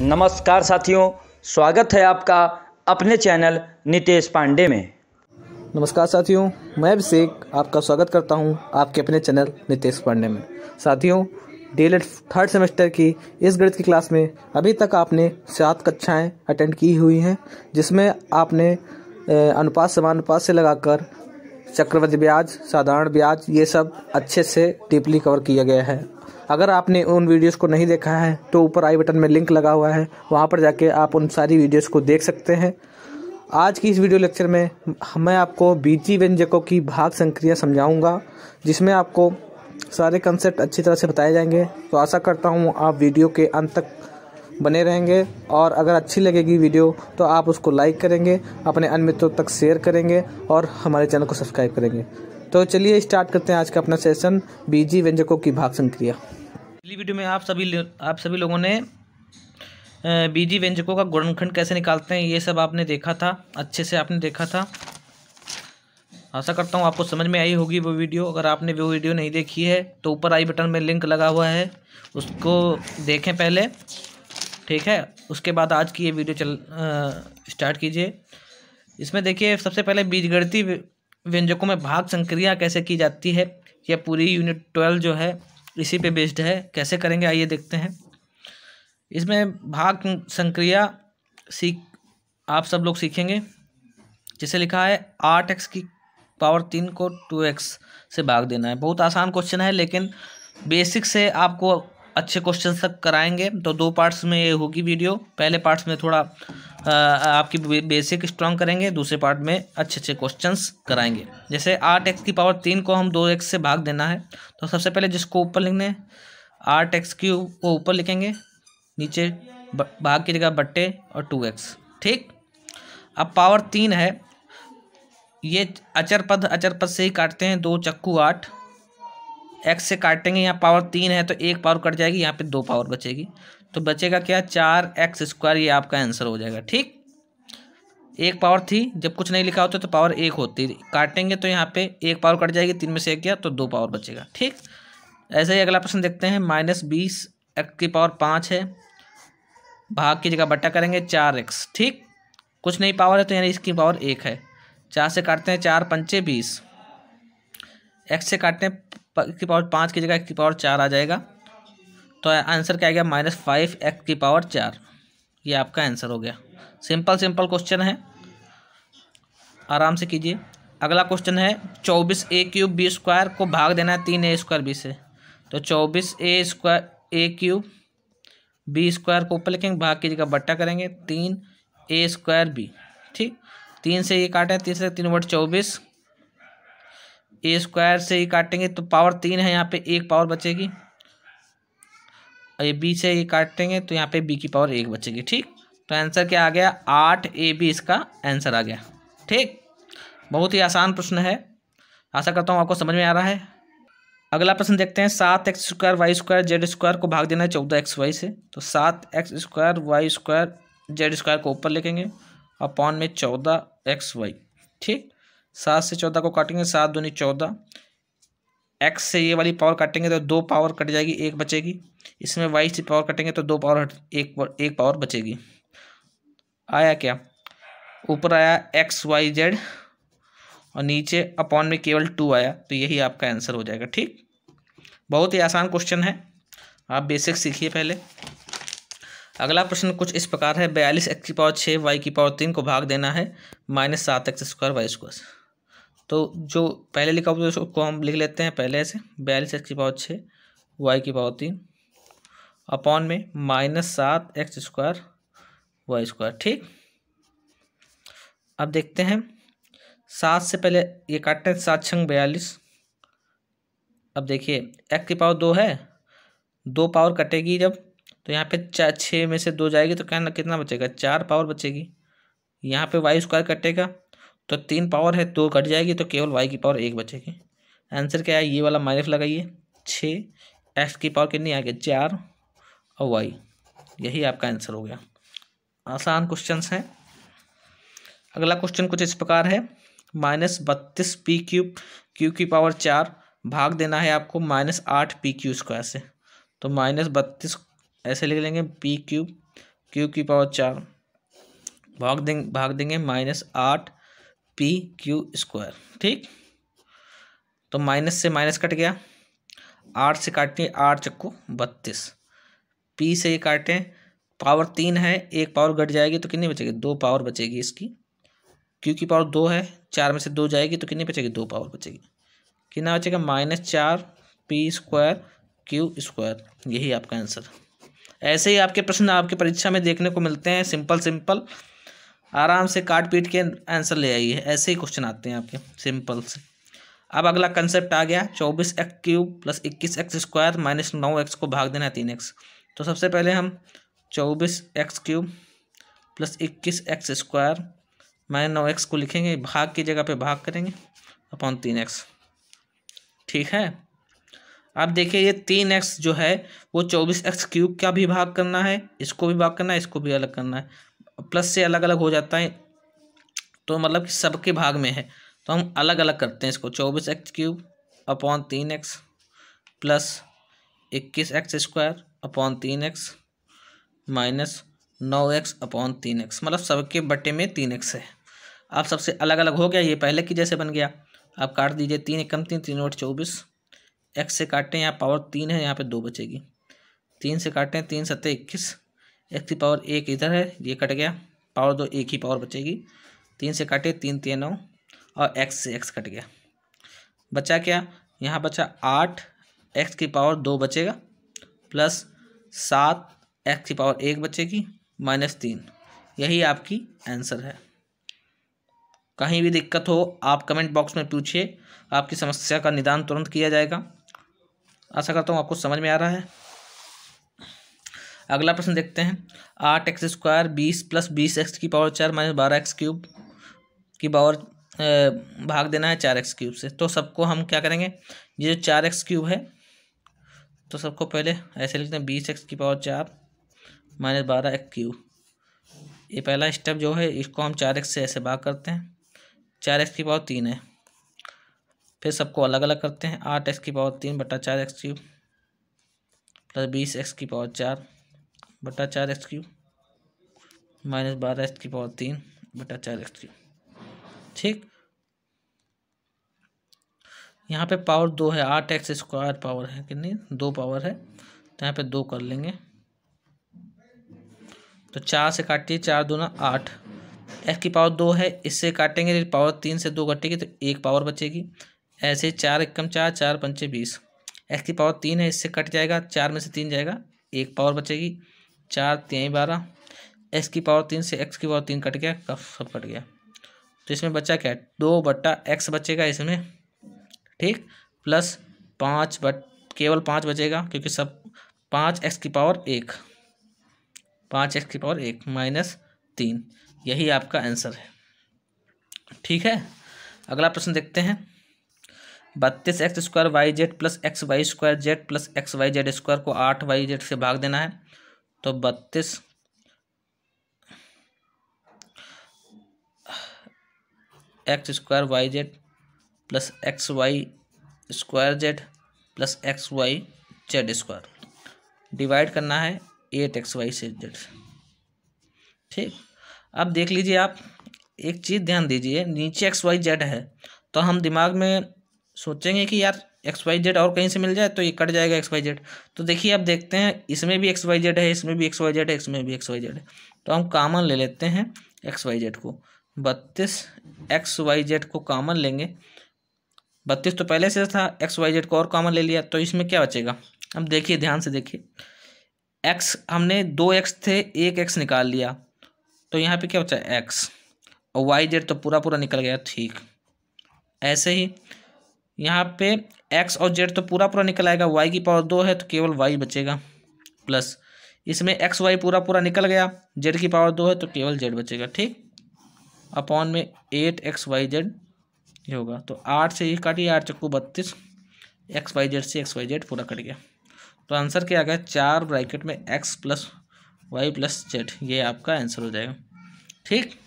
नमस्कार साथियों स्वागत है आपका अपने चैनल नितेश पांडे में नमस्कार साथियों मैं अभिषेक आपका स्वागत करता हूं आपके अपने चैनल नितेश पांडे में साथियों डी एड थर्ड सेमेस्टर की इस गणित की क्लास में अभी तक आपने सात कक्षाएं अटेंड की हुई हैं जिसमें आपने अनुपात समानुपात से लगाकर चक्रवर्ती ब्याज साधारण ब्याज ये सब अच्छे से डीपली कवर किया गया है अगर आपने उन वीडियोस को नहीं देखा है तो ऊपर आई बटन में लिंक लगा हुआ है वहाँ पर जाके आप उन सारी वीडियोस को देख सकते हैं आज की इस वीडियो लेक्चर में मैं आपको बीजी व्यंजकों की भाग संक्रिया समझाऊंगा जिसमें आपको सारे कंसेप्ट अच्छी तरह से बताए जाएंगे तो आशा करता हूँ आप वीडियो के अंत तक बने रहेंगे और अगर अच्छी लगेगी वीडियो तो आप उसको लाइक करेंगे अपने अन्य मित्रों तक शेयर करेंगे और हमारे चैनल को सब्सक्राइब करेंगे तो चलिए स्टार्ट करते हैं आज का अपना सेशन बीजी व्यंजकों की भाग संक्रिया पिछली वीडियो में आप सभी आप सभी लोगों ने बीजी व्यंजकों का गुणनखंड कैसे निकालते हैं ये सब आपने देखा था अच्छे से आपने देखा था आशा करता हूँ आपको समझ में आई होगी वो वीडियो अगर आपने वो वीडियो नहीं देखी है तो ऊपर आई बटन में लिंक लगा हुआ है उसको देखें पहले ठीक है उसके बाद आज की ये वीडियो चल स्टार्ट कीजिए इसमें देखिए सबसे पहले बीजगणती व्यंजकों में भाग संक्रिया कैसे की जाती है यह पूरी यूनिट ट्वेल्व जो है इसी पे बेस्ड है कैसे करेंगे आइए देखते हैं इसमें भाग संक्रिया सीख आप सब लोग सीखेंगे जिसे लिखा है आठ एक्स की पावर तीन को टू एक्स से भाग देना है बहुत आसान क्वेश्चन है लेकिन बेसिक से आपको अच्छे क्वेश्चन तक कराएंगे तो दो पार्ट्स में ये होगी वीडियो पहले पार्ट्स में थोड़ा आ, आपकी बेसिक स्ट्रांग करेंगे दूसरे पार्ट में अच्छे अच्छे क्वेश्चंस कराएंगे जैसे आठ एक्स की पावर तीन को हम दो एक्स से भाग देना है तो सबसे पहले जिसको ऊपर लिखने आठ एक्स की को ऊपर लिखेंगे नीचे भाग की जगह बट्टे और टू एक्स ठीक अब पावर तीन है ये अचर पद अचर पद से ही काटते हैं दो चक्कू आठ एक्स से काटेंगे यहाँ पावर तीन है तो एक पावर कट जाएगी यहाँ पे दो पावर बचेगी तो बचेगा क्या चार एक्स स्क्वायर ये आपका आंसर हो जाएगा ठीक एक पावर थी जब कुछ नहीं लिखा होता तो पावर एक होती काटेंगे तो यहाँ पे एक पावर कट जाएगी तीन में से एक गया तो दो पावर बचेगा ठीक ऐसे ही अगला प्रश्न देखते हैं माइनस बीस एक्स की पावर पाँच है भाग की जगह बट्टा करेंगे चार एक्स ठीक कुछ नहीं पावर है तो यानी इसकी पावर एक है चार से काटते हैं चार पंचे बीस एक्स से काटने की पावर पाँच की जगह एक्स की पावर चार आ जाएगा तो आंसर क्या आ गया माइनस फाइव एक्स की पावर चार ये आपका आंसर हो गया सिंपल सिंपल क्वेश्चन है आराम से कीजिए अगला क्वेश्चन है चौबीस ए क्यूब बी स्क्वायर को भाग देना है तीन ए स्क्वायर बी से तो चौबीस A square A cube B square को ऊपर लिखेंगे भाग की जगह बट्टा करेंगे तीन ए स्क्वायर बी ठीक तीन से ये काटें तीन से तीन वोट चौबीस ए स्क्वायर से ही काटेंगे तो पावर तीन है यहाँ पे एक पावर बचेगी ए बी से ये काटेंगे तो यहाँ पे बी की पावर एक बचेगी ठीक तो आंसर क्या आ गया आठ ए बी इसका आंसर आ गया ठीक बहुत ही आसान प्रश्न है आशा करता हूँ आपको समझ में आ रहा है अगला प्रश्न देखते हैं सात X square Y square Z square को भाग देना है चौदह एक्स वाई से तो सात X square Y square Z square को ऊपर लिखेंगे अपॉन में चौदह एक्स वाई ठीक सात से चौदह को काटेंगे सात दूनी चौदह एक्स से ये वाली पावर काटेंगे तो दो पावर कट जाएगी एक बचेगी इसमें वाई से पावर कटेंगे तो दो पावर एक एक पावर बचेगी आया क्या ऊपर आया एक्स वाई जेड और नीचे अपॉन में केवल टू आया तो यही आपका आंसर हो जाएगा ठीक बहुत ही आसान क्वेश्चन है आप बेसिक सीखिए पहले अगला प्रश्न कुछ इस प्रकार है बयालीस एक्स की पावर छः वाई की पावर तीन को भाग देना है माइनस सात एक्स स्क्वायर वाई स्क्वायर तो जो पहले लिखा हुआ था उसको हम लिख लेते हैं पहले से बयालीस एक्स की पावर छः वाई की पावर तीन अपॉन में माइनस सात एक्स स्क्वायर वाई स्क्वायर ठीक अब देखते हैं सात से पहले ये काटते हैं सात छंग बयालीस अब देखिए एक्स की पावर दो है दो पावर कटेगी जब तो यहाँ पे चार छः में से दो जाएगी तो कहना कितना बचेगा चार पावर बचेगी यहाँ पे वाई स्क्वायर कटेगा तो तीन पावर है दो कट जाएगी तो केवल वाई की पावर एक बचेगी आंसर क्या है ये वाला माइनस लगाइए छः एक्स की पावर कितनी आ गई चार और वाई यही आपका आंसर हो गया आसान क्वेश्चन हैं अगला क्वेश्चन कुछ इस प्रकार है माइनस बत्तीस पी क्यूब क्यू की पावर चार भाग देना है आपको माइनस आठ पी क्यू स्क्वायर से तो माइनस बत्तीस ऐसे लिख लेंगे पी क्यूब क्यू की पावर चार भाग देंगे भाग देंगे माइनस आठ पी क्यू स्क्वायर ठीक तो माइनस से माइनस कट गया आठ से काटें आठ चक्को बत्तीस पी से ये काटें पावर तीन है एक पावर घट जाएगी तो कितनी बचेगी दो पावर बचेगी इसकी क्यू की पावर दो है चार में से दो जाएगी तो कितनी बचेगी दो पावर बचेगी कितना बचेगा माइनस चार पी स्क्वायर क्यू स्क्वायर यही आपका आंसर ऐसे ही आपके प्रश्न आपके परीक्षा में देखने को मिलते हैं सिंपल सिंपल आराम से काट पीट के आंसर ले आइए ऐसे ही क्वेश्चन आते हैं आपके सिंपल से अब अगला कंसेप्ट आ गया चौबीस एक्स क्यूब प्लस इक्कीस एक्स स्क्वायर माइनस नौ एक्स को भाग देना है तीन एक्स तो सबसे पहले हम चौबीस एक्स क्यूब प्लस इक्कीस एक्स स्क्वायर माइनस नौ एक्स को लिखेंगे भाग की जगह पे भाग करेंगे अपॉन तीन एक्स ठीक है अब देखिए ये तीन एक्स जो है वो चौबीस एक्स क्यूब का भी भाग करना है इसको भी भाग करना है इसको भी अलग करना है प्लस से अलग अलग हो जाता है तो मतलब कि सबके भाग में है तो हम अलग अलग करते हैं इसको चौबीस एक्स क्यूब अपॉन तीन एक्स प्लस इक्कीस एक्स स्क्वायर अपॉन तीन एक्स माइनस नौ एक्स अपॉन तीन एक्स मतलब सबके बटे में तीन एक्स है आप सबसे अलग अलग हो गया ये पहले की जैसे बन गया आप काट दीजिए तीन कम तीन तीन और चौबीस एक्स से काटें यहाँ पावर तीन है यहाँ पे दो बचेगी तीन से काटें तीन सत्तर इक्कीस एक्स की पावर एक इधर है ये कट गया पावर दो एक ही पावर बचेगी तीन से काटे तीन तीन नौ और एक्स से एक्स कट गया बचा क्या यहाँ बचा आठ एक्स की पावर दो बचेगा प्लस सात एक्स की पावर एक बचेगी माइनस तीन यही आपकी आंसर है कहीं भी दिक्कत हो आप कमेंट बॉक्स में पूछिए आपकी समस्या का निदान तुरंत किया जाएगा आशा करता हूँ आपको समझ में आ रहा है अगला प्रश्न देखते हैं आठ एक्स स्क्वायर बीस प्लस बीस एक्स की पावर चार माइनस बारह एक्स क्यूब की पावर भाग देना है चार एक्स क्यूब से तो सबको हम क्या करेंगे ये जो चार एक्स क्यूब है तो सबको पहले ऐसे लिखते हैं बीस एक्स की पावर चार माइनस बारह एक्स क्यूब ये पहला स्टेप जो है इसको हम चार एक्स से ऐसे भाग करते हैं चार एक्स की पावर तीन है फिर सबको अलग अलग करते हैं आठ एक्स की पावर तीन बटा चार एक्स क्यूब प्लस बीस एक्स की पावर चार बटा चार एक्स क्यू माइनस बारह एक्स की पावर तीन बटा चार एक्स क्यू ठीक यहाँ पे पावर दो है आठ एक्स स्क्वायर पावर है कितनी दो पावर है तो यहाँ पे दो कर लेंगे तो चार से काटिए चार दो ना आठ एक्स की पावर दो है इससे काटेंगे तो पावर तीन से दो कटेगी तो एक पावर बचेगी ऐसे चार एकम चार चार पंचे बीस एक्स की पावर तीन है इससे कट जाएगा चार में से तीन जाएगा एक पावर बचेगी चार तिहाई बारह एक्स की पावर तीन से एक्स की पावर तीन कट गया कब सब कट गया तो इसमें बच्चा क्या है दो बट्टा एक्स बचेगा इसमें ठीक प्लस पाँच बट केवल पाँच बचेगा क्योंकि सब पाँच एक्स की पावर एक पाँच एक्स की पावर एक माइनस तीन यही आपका आंसर है ठीक है अगला प्रश्न देखते हैं बत्तीस X square Y Z plus X Y square Z plus X Y Z square को आठ वाई जेड से भाग देना है तो बत्तीस X square Y Z plus X Y square Z plus X Y Z square divide करना है एट एक्स वाई से जेड ठीक अब देख लीजिए आप एक चीज़ ध्यान दीजिए नीचे एक्स वाई जेड है तो हम दिमाग में सोचेंगे कि यार एक्स वाई जेड और कहीं से मिल जाए तो ये कट जाएगा एक्स वाई जेड तो देखिए अब देखते हैं इसमें भी एक्स वाई जेड है इसमें भी एक्स वाई जेड है इसमें भी एक्स वाई जेड है तो हम कामन ले लेते हैं एक्स वाई जेड को बत्तीस एक्स वाई जेड को कामन लेंगे बत्तीस तो पहले से था एक्स वाई जेड को और कामन ले लिया तो इसमें क्या बचेगा अब देखिए ध्यान से देखिए एक्स हमने दो एक्स थे एक एक्स निकाल लिया तो यहाँ पे क्या बचा एक्स और वाई जेड तो पूरा पूरा निकल गया ठीक ऐसे ही यहाँ पे एक्स और जेड तो पूरा पूरा निकल आएगा वाई की पावर दो है तो केवल वाई बचेगा प्लस इसमें एक्स वाई पूरा पूरा निकल गया जेड की पावर दो है तो केवल जेड बचेगा ठीक अपॉन में एट एक्स वाई जेड ये होगा तो आठ से ये काटिए आठ चक्कू बत्तीस एक्स वाई जेड से एक्स वाई जेड पूरा कट गया तो आंसर क्या आ गया चार ब्रैकेट में X plus Y plus Z ये आपका आंसर हो जाएगा ठीक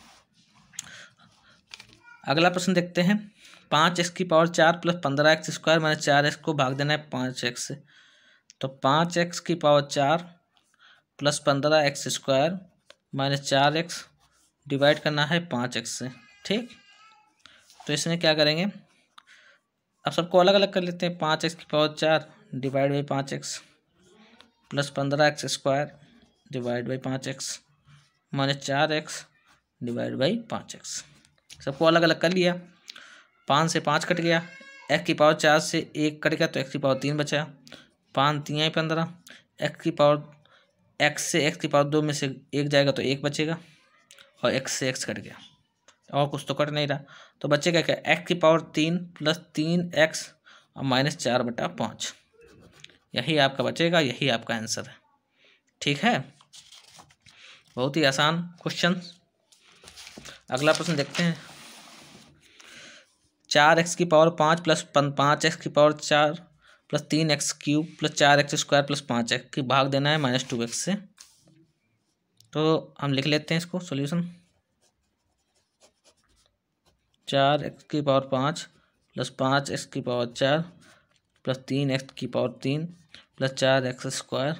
अगला प्रश्न देखते हैं पाँच एक्स की पावर चार प्लस पंद्रह एक्स स्क्वायर माइनस चार एक्स को भाग देना है पाँच एक्स से तो पाँच एक्स की पावर चार प्लस पंद्रह एक्स स्क्वायर माइनस चार एक्स डिवाइड करना है पाँच एक्स से ठीक तो इसमें क्या करेंगे अब सबको अलग अलग कर लेते हैं पाँच एक्स की पावर चार डिवाइड बाई पाँच एक्स प्लस पंद्रह एक्स स्क्वायर डिवाइड बाई पाँच एक्स माइनस चार एक्स डिवाइड बाई पाँच एक्स सबको अलग अलग कर लिया पाँच से पाँच कट गया एक्स की पावर चार से एक कट गया तो एक्स की पावर तीन बचा पाँच तीन ही पंद्रह एक्स की पावर एक्स से एक्स की पावर दो में से एक जाएगा तो एक बचेगा और एक्स से एक्स कट गया और कुछ तो कट नहीं रहा तो बचेगा क्या एक्स की पावर तीन प्लस तीन एक्स और माइनस चार बटा पाँच यही आपका बचेगा यही आपका आंसर है ठीक है बहुत ही आसान क्वेश्चन अगला प्रश्न देखते हैं चार एक्स की पावर पाँच प्लस पाँच एक्स की पावर चार प्लस तीन एक्स क्यूब प्लस चार एक्स स्क्वायर प्लस पाँच एक्स की भाग देना है माइनस टू एक्स से तो हम लिख लेते हैं इसको सॉल्यूशन चार एक्स की पावर पाँच प्लस पाँच एक्स की पावर चार प्लस तीन एक्स की पावर तीन प्लस चार एक्स स्क्वायर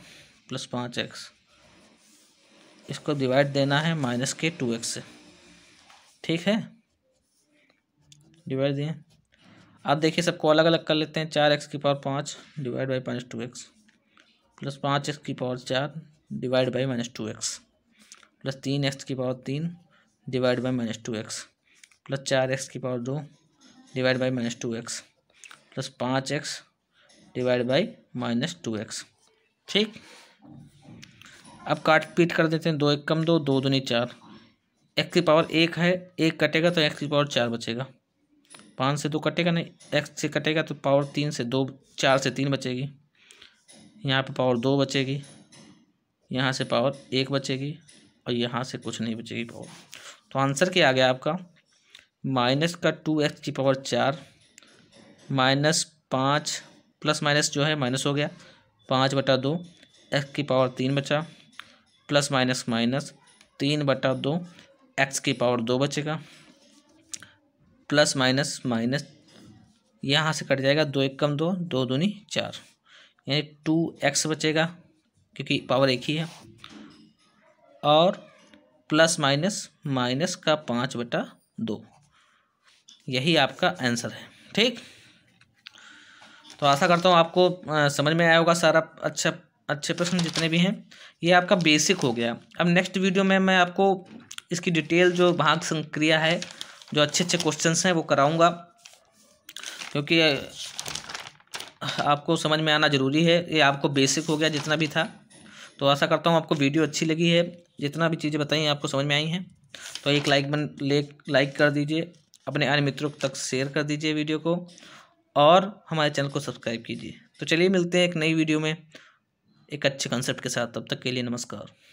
प्लस पाँच एक्स इसको डिवाइड देना है माइनस के टू एक्स से ठीक है डिवाइड दिए आप देखिए सबको अलग अलग कर लेते हैं चार एक्स की पावर पाँच divide by minus two X plus पाँच एक्स की पावर चार divide by minus two X plus तीन एक्स की पावर तीन divide by minus two X plus चार एक्स की पावर दो divide by minus two X plus पाँच X divide by minus two X ठीक अब काट पीट कर देते हैं दो एक कम दो दो दूनी चार एक्स की पावर एक है एक कटेगा तो एक्स की पावर चार बचेगा पाँच से दो कटेगा नहीं एक्स से कटेगा तो पावर तीन से दो चार से तीन बचेगी यहाँ पे पावर दो बचेगी यहाँ से पावर एक बचेगी और यहाँ से कुछ नहीं बचेगी पावर तो आंसर क्या आ गया आपका माइनस का टू एक्स की पावर चार माइनस पाँच प्लस माइनस जो है माइनस हो गया पाँच बटा दो एक्स की पावर तीन बचा प्लस माइनस माइनस तीन बटा दो एक्स की पावर दो बचेगा प्लस माइनस माइनस यहाँ से कट जाएगा दो एक कम दो दो दूनी चार यानी टू एक्स बचेगा क्योंकि पावर एक ही है और प्लस माइनस माइनस का पाँच बटा दो यही आपका आंसर है ठीक तो आशा करता हूँ आपको समझ में आया होगा सारा अच्छा अच्छे प्रश्न जितने भी हैं ये आपका बेसिक हो गया अब नेक्स्ट वीडियो में मैं आपको इसकी डिटेल जो भाग संक्रिया है जो अच्छे अच्छे क्वेश्चन हैं वो कराऊँगा क्योंकि आपको समझ में आना ज़रूरी है ये आपको बेसिक हो गया जितना भी था तो आशा करता हूँ आपको वीडियो अच्छी लगी है जितना भी चीज़ें बताई हैं आपको समझ में आई हैं तो एक लाइक बन ले लाइक कर दीजिए अपने अन्य मित्रों तक शेयर कर दीजिए वीडियो को और हमारे चैनल को सब्सक्राइब कीजिए तो चलिए मिलते हैं एक नई वीडियो में एक अच्छे कंसेप्ट के साथ तब तक के लिए नमस्कार